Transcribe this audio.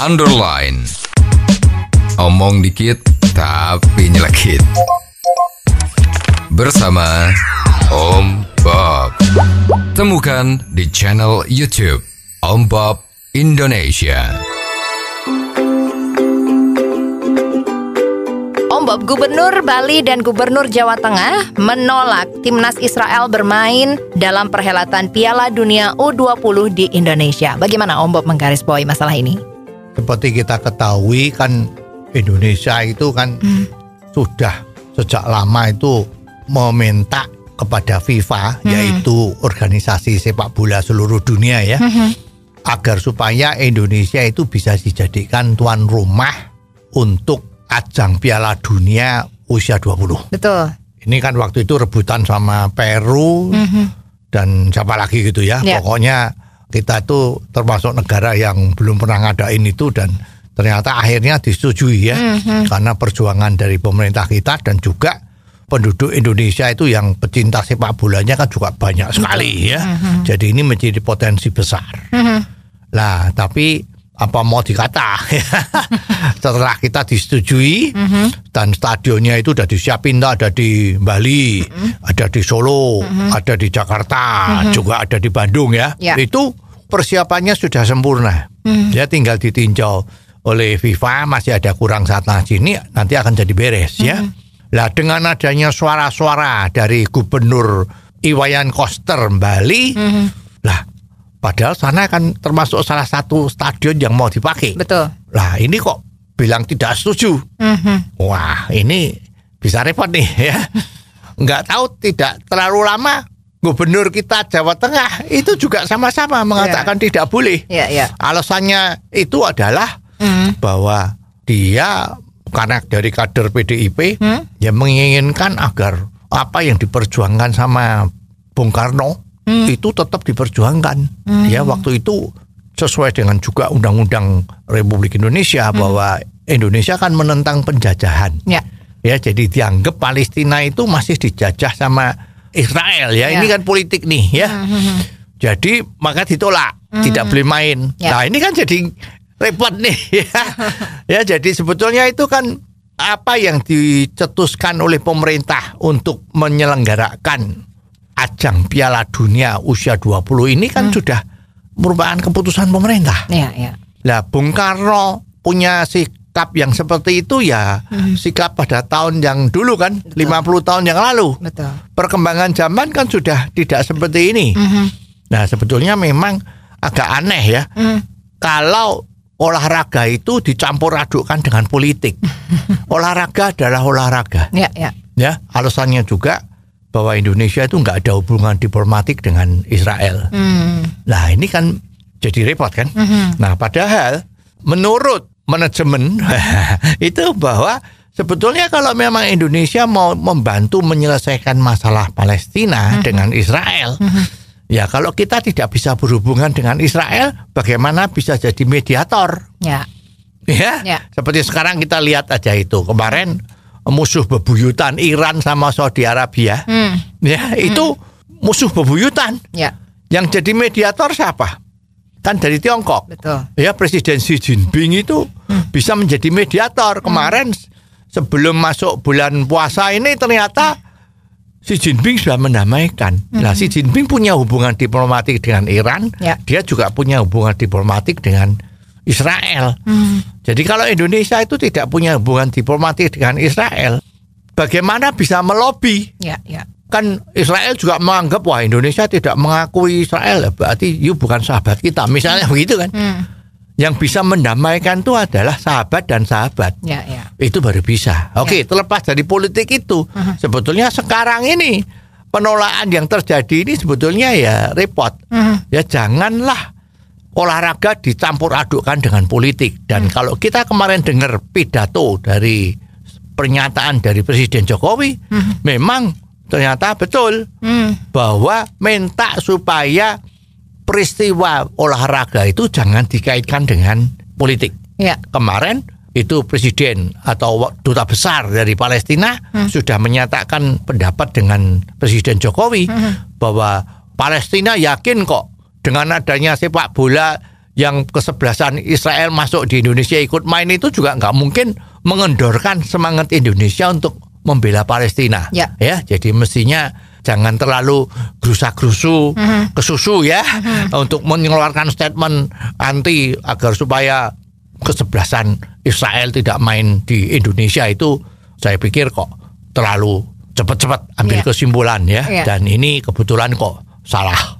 underline. Omong dikit tapi nyelekit. Bersama Om Bob. Temukan di channel YouTube Om Bob Indonesia. Om Bob, Gubernur Bali dan Gubernur Jawa Tengah menolak timnas Israel bermain dalam perhelatan Piala Dunia U20 di Indonesia. Bagaimana Om Bob menggarisbawahi masalah ini? seperti kita ketahui kan Indonesia itu kan hmm. sudah sejak lama itu meminta kepada FIFA hmm. yaitu organisasi sepak bola seluruh dunia ya hmm. hmm. agar supaya Indonesia itu bisa dijadikan tuan rumah untuk ajang Piala Dunia usia 20. Betul. Ini kan waktu itu rebutan sama Peru hmm. hmm. dan siapa lagi gitu ya. ya. Pokoknya kita itu termasuk negara yang belum pernah ngadain itu dan ternyata akhirnya disetujui ya mm-hmm. karena perjuangan dari pemerintah kita dan juga penduduk Indonesia itu yang pecinta sepak bolanya kan juga banyak sekali ya mm-hmm. jadi ini menjadi potensi besar mm-hmm. lah tapi apa mau dikata setelah kita disetujui mm -hmm. dan stadionnya itu udah disiapin ada di Bali mm -hmm. ada di Solo mm -hmm. ada di Jakarta mm -hmm. juga ada di Bandung ya yeah. itu persiapannya sudah sempurna mm ya tinggal ditinjau oleh FIFA masih ada kurang saat nah sini nanti akan jadi beres mm ya mhm. lah dengan adanya suara-suara dari Gubernur Iwayan Koster Bali mm lah Padahal sana kan termasuk salah satu stadion yang mau dipakai. Betul. Lah ini kok bilang tidak setuju. Mm-hmm. Wah ini bisa repot nih ya. Nggak tahu tidak terlalu lama gubernur kita Jawa Tengah itu juga sama-sama iya. mengatakan yeah. tidak boleh. Yeah, yeah. Alasannya itu adalah mm. bahwa dia karena dari kader PDIP mm. yang menginginkan agar apa yang diperjuangkan sama Bung Karno hmm. itu tetap diperjuangkan. Hmm. Ya waktu itu sesuai dengan juga undang-undang Republik Indonesia hmm. bahwa Indonesia kan menentang penjajahan. Ya. Ya, jadi dianggap Palestina itu masih dijajah sama Israel ya. ya. Ini kan politik nih ya. Hmm, hmm, hmm. Jadi maka ditolak, hmm. tidak boleh main. Ya. Nah, ini kan jadi repot nih ya. ya, jadi sebetulnya itu kan apa yang dicetuskan oleh pemerintah untuk menyelenggarakan ajang Piala Dunia usia 20 ini kan hmm. sudah merupakan keputusan pemerintah. Ya ya. Nah, Bung Karno punya sikap yang seperti itu ya, hmm. sikap pada tahun yang dulu kan, Betul. 50 tahun yang lalu. Betul. Perkembangan zaman kan sudah tidak seperti ini. Hmm. Nah, sebetulnya memang agak aneh ya. Hmm. Kalau olahraga itu dicampur adukkan dengan politik. olahraga adalah olahraga. Ya, ya. Ya, alasannya juga bahwa Indonesia itu nggak ada hubungan diplomatik dengan Israel. Hmm. Nah ini kan jadi repot kan. Hmm. Nah padahal menurut manajemen itu bahwa sebetulnya kalau memang Indonesia mau membantu menyelesaikan masalah Palestina hmm. dengan Israel, hmm. ya kalau kita tidak bisa berhubungan dengan Israel, bagaimana bisa jadi mediator? Ya. Ya, ya. seperti sekarang kita lihat aja itu kemarin musuh bebuyutan Iran sama Saudi Arabia. Hmm. Ya, hmm. itu hmm. musuh bebuyutan. Ya. Yang jadi mediator siapa? Kan dari Tiongkok. Betul. Ya, Presiden Xi Jinping itu hmm. bisa menjadi mediator. Hmm. Kemarin sebelum masuk bulan puasa ini ternyata Xi Jinping sudah menamaikan. Nah, hmm Nah, Xi Jinping punya hubungan diplomatik dengan Iran, Ya. dia juga punya hubungan diplomatik dengan Israel. Hmm. Jadi kalau Indonesia itu tidak punya hubungan diplomatik dengan Israel, bagaimana bisa melobi? Ya, ya. Kan Israel juga menganggap wah Indonesia tidak mengakui Israel, berarti you bukan sahabat kita, misalnya hmm. begitu kan? Hmm. Yang bisa mendamaikan itu adalah sahabat dan sahabat. Ya, ya. Itu baru bisa. Oke, ya. terlepas dari politik itu, uh -huh. sebetulnya sekarang ini penolakan yang terjadi ini sebetulnya ya repot. Uh -huh. Ya janganlah olahraga dicampur adukkan dengan politik dan hmm. kalau kita kemarin dengar pidato dari pernyataan dari Presiden Jokowi hmm. memang ternyata betul hmm. bahwa minta supaya peristiwa olahraga itu jangan dikaitkan dengan politik. Ya. Kemarin itu presiden atau duta besar dari Palestina hmm. sudah menyatakan pendapat dengan Presiden Jokowi hmm. bahwa Palestina yakin kok dengan adanya sepak bola yang kesebelasan Israel masuk di Indonesia ikut main itu juga nggak mungkin mengendorkan semangat Indonesia untuk membela Palestina. Ya. ya jadi mestinya jangan terlalu gerusa-gerusu, uh-huh. kesusu ya uh-huh. untuk mengeluarkan statement anti agar supaya kesebelasan Israel tidak main di Indonesia itu saya pikir kok terlalu cepat-cepat ambil yeah. kesimpulan ya yeah. dan ini kebetulan kok salah.